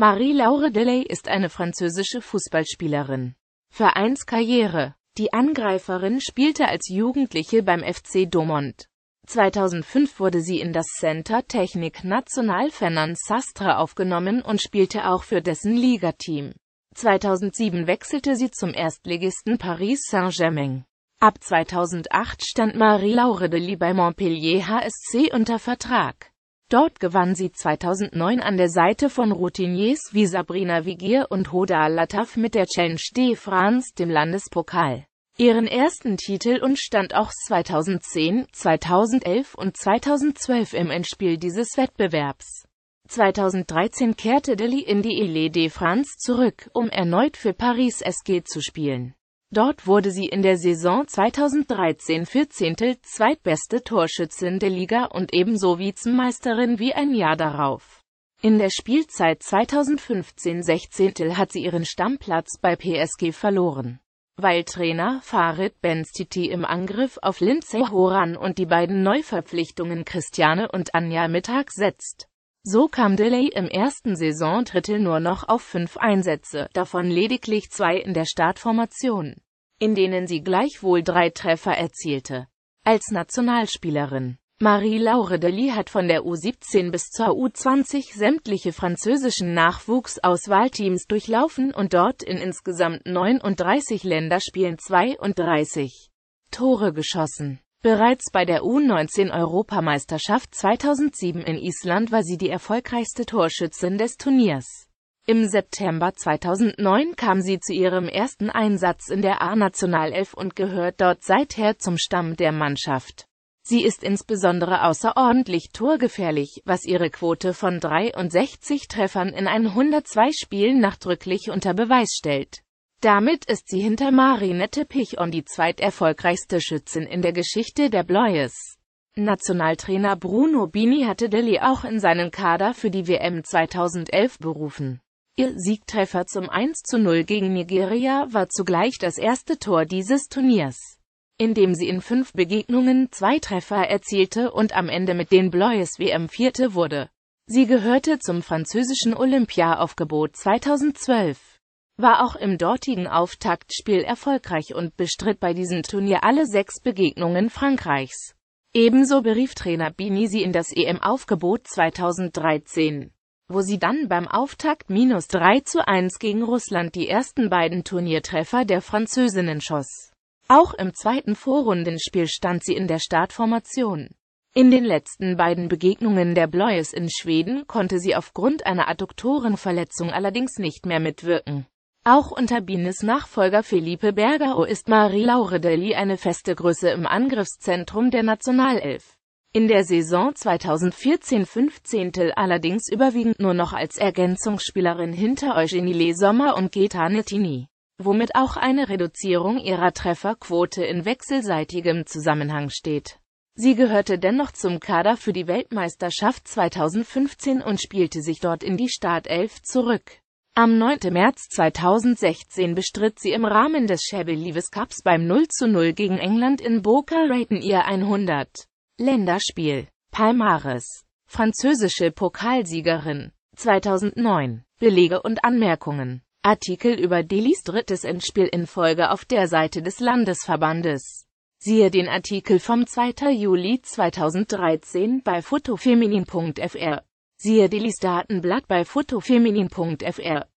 Marie-Laure Delay ist eine französische Fußballspielerin. Vereinskarriere Die Angreiferin spielte als Jugendliche beim FC Domont. 2005 wurde sie in das Center Technik National Fernand Sastre aufgenommen und spielte auch für dessen Ligateam. 2007 wechselte sie zum Erstligisten Paris Saint-Germain. Ab 2008 stand Marie-Laure Dely bei Montpellier HSC unter Vertrag. Dort gewann sie 2009 an der Seite von Routiniers wie Sabrina Vigier und Hoda Lataf mit der Challenge de France, dem Landespokal, ihren ersten Titel und stand auch 2010, 2011 und 2012 im Endspiel dieses Wettbewerbs. 2013 kehrte Dilly in die Ile de France zurück, um erneut für Paris SG zu spielen. Dort wurde sie in der Saison 2013-14 zweitbeste Torschützin der Liga und ebenso Vizemeisterin wie ein Jahr darauf. In der Spielzeit 2015-16 hat sie ihren Stammplatz bei PSG verloren, weil Trainer Farid Benstiti im Angriff auf Lindsay Horan und die beiden Neuverpflichtungen Christiane und Anja Mittag setzt. So kam Delay im ersten Saisondrittel nur noch auf fünf Einsätze, davon lediglich zwei in der Startformation, in denen sie gleichwohl drei Treffer erzielte. Als Nationalspielerin Marie-Laure Delis hat von der U17 bis zur U20 sämtliche französischen Nachwuchsauswahlteams durchlaufen und dort in insgesamt 39 Länderspielen 32 Tore geschossen. Bereits bei der U-19-Europameisterschaft 2007 in Island war sie die erfolgreichste Torschützin des Turniers. Im September 2009 kam sie zu ihrem ersten Einsatz in der A-Nationalelf und gehört dort seither zum Stamm der Mannschaft. Sie ist insbesondere außerordentlich torgefährlich, was ihre Quote von 63 Treffern in 102 Spielen nachdrücklich unter Beweis stellt. Damit ist sie hinter Marinette Pichon die zweiterfolgreichste Schützin in der Geschichte der Blois. Nationaltrainer Bruno Bini hatte Dilly auch in seinen Kader für die WM 2011 berufen. Ihr Siegtreffer zum 1 zu 0 gegen Nigeria war zugleich das erste Tor dieses Turniers, indem sie in fünf Begegnungen zwei Treffer erzielte und am Ende mit den Blois WM Vierte wurde. Sie gehörte zum französischen Olympiaaufgebot 2012 war auch im dortigen Auftaktspiel erfolgreich und bestritt bei diesem Turnier alle sechs Begegnungen Frankreichs. Ebenso berief Trainer Binisi in das EM-Aufgebot 2013, wo sie dann beim Auftakt minus 3 zu 1 gegen Russland die ersten beiden Turniertreffer der Französinnen schoss. Auch im zweiten Vorrundenspiel stand sie in der Startformation. In den letzten beiden Begegnungen der Blois in Schweden konnte sie aufgrund einer Adduktorenverletzung allerdings nicht mehr mitwirken. Auch unter Bienes Nachfolger Felipe Bergao ist Marie-Laure Dely eine feste Größe im Angriffszentrum der Nationalelf. In der Saison 2014-15 allerdings überwiegend nur noch als Ergänzungsspielerin hinter Eugenie Sommer und Gaetane Tini, womit auch eine Reduzierung ihrer Trefferquote in wechselseitigem Zusammenhang steht. Sie gehörte dennoch zum Kader für die Weltmeisterschaft 2015 und spielte sich dort in die Startelf zurück. Am 9. März 2016 bestritt sie im Rahmen des Chevy Leaves Cups beim 0 zu 0 gegen England in Boca Raton ihr 100. Länderspiel. Palmares. Französische Pokalsiegerin. 2009. Belege und Anmerkungen. Artikel über Delis drittes Endspiel in Folge auf der Seite des Landesverbandes. Siehe den Artikel vom 2. Juli 2013 bei photofeminin.fr. Siehe Delis Datenblatt bei photofeminin.fr.